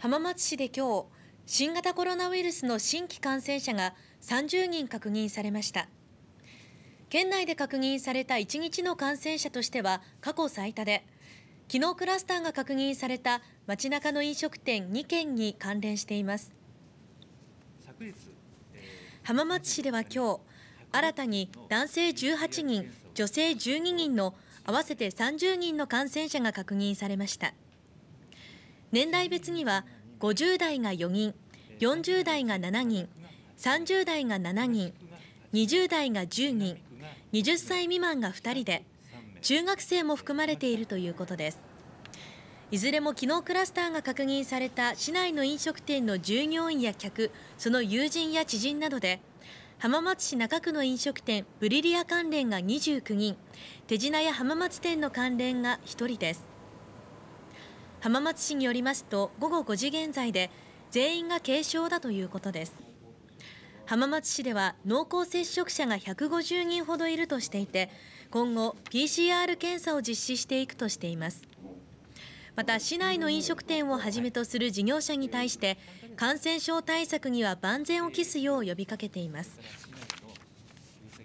浜松市で今日新型コロナウイルスの新規感染者が30人確認されました県内で確認された1日の感染者としては過去最多で昨日クラスターが確認された街中の飲食店2件に関連しています浜松市では今日新たに男性18人女性12人の合わせて30人の感染者が確認されました。年代別には50代が4人40代が7人30代が7人20代が10人20歳未満が2人で中学生も含まれているということですいずれも昨日クラスターが確認された市内の飲食店の従業員や客その友人や知人などで浜松市中区の飲食店ブリリア関連が29人手品や浜松店の関連が1人です浜松市によりますと午後5時現在で全員が軽症だということです浜松市では濃厚接触者が150人ほどいるとしていて今後 PCR 検査を実施していくとしていますまた市内の飲食店をはじめとする事業者に対して感染症対策には万全を期すよう呼びかけています